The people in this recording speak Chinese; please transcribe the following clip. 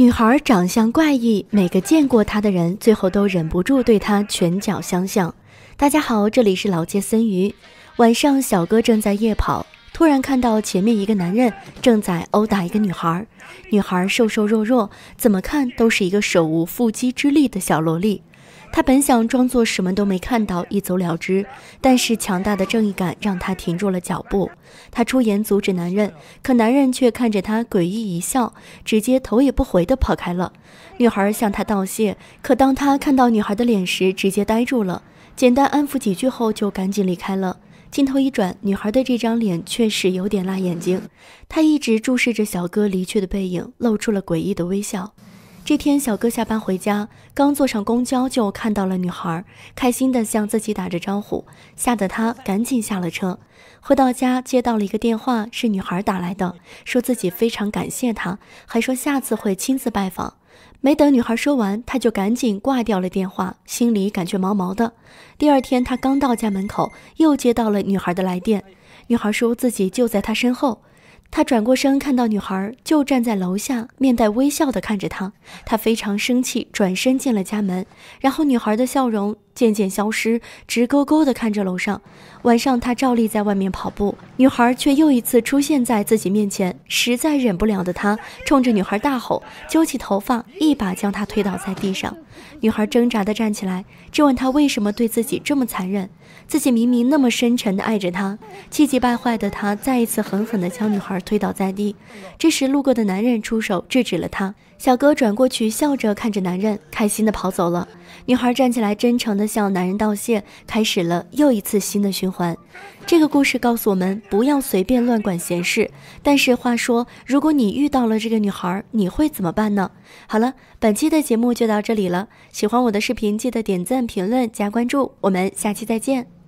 女孩长相怪异，每个见过她的人最后都忍不住对她拳脚相向。大家好，这里是老街森鱼。晚上，小哥正在夜跑，突然看到前面一个男人正在殴打一个女孩。女孩瘦瘦弱弱，怎么看都是一个手无缚鸡之力的小萝莉。他本想装作什么都没看到，一走了之，但是强大的正义感让他停住了脚步。他出言阻止男人，可男人却看着他诡异一笑，直接头也不回地跑开了。女孩向他道谢，可当他看到女孩的脸时，直接呆住了。简单安抚几句后，就赶紧离开了。镜头一转，女孩的这张脸确实有点辣眼睛。他一直注视着小哥离去的背影，露出了诡异的微笑。这天，小哥下班回家，刚坐上公交就看到了女孩，开心地向自己打着招呼，吓得他赶紧下了车。回到家，接到了一个电话，是女孩打来的，说自己非常感谢他，还说下次会亲自拜访。没等女孩说完，他就赶紧挂掉了电话，心里感觉毛毛的。第二天，他刚到家门口，又接到了女孩的来电，女孩说自己就在他身后。他转过身，看到女孩就站在楼下面带微笑的看着他。他非常生气，转身进了家门。然后女孩的笑容渐渐消失，直勾勾的看着楼上。晚上，他照例在外面跑步，女孩却又一次出现在自己面前。实在忍不了的他，冲着女孩大吼，揪起头发，一把将她推倒在地上。女孩挣扎的站起来，质问他为什么对自己这么残忍。自己明明那么深沉的爱着她，气急败坏的他再一次狠狠地将女孩推倒在地。这时路过的男人出手制止了他，小哥转过去笑着看着男人，开心的跑走了。女孩站起来，真诚地向男人道谢，开始了又一次新的循环。这个故事告诉我们，不要随便乱管闲事。但是话说，如果你遇到了这个女孩，你会怎么办呢？好了，本期的节目就到这里了。喜欢我的视频，记得点赞、评论、加关注。我们下期再见。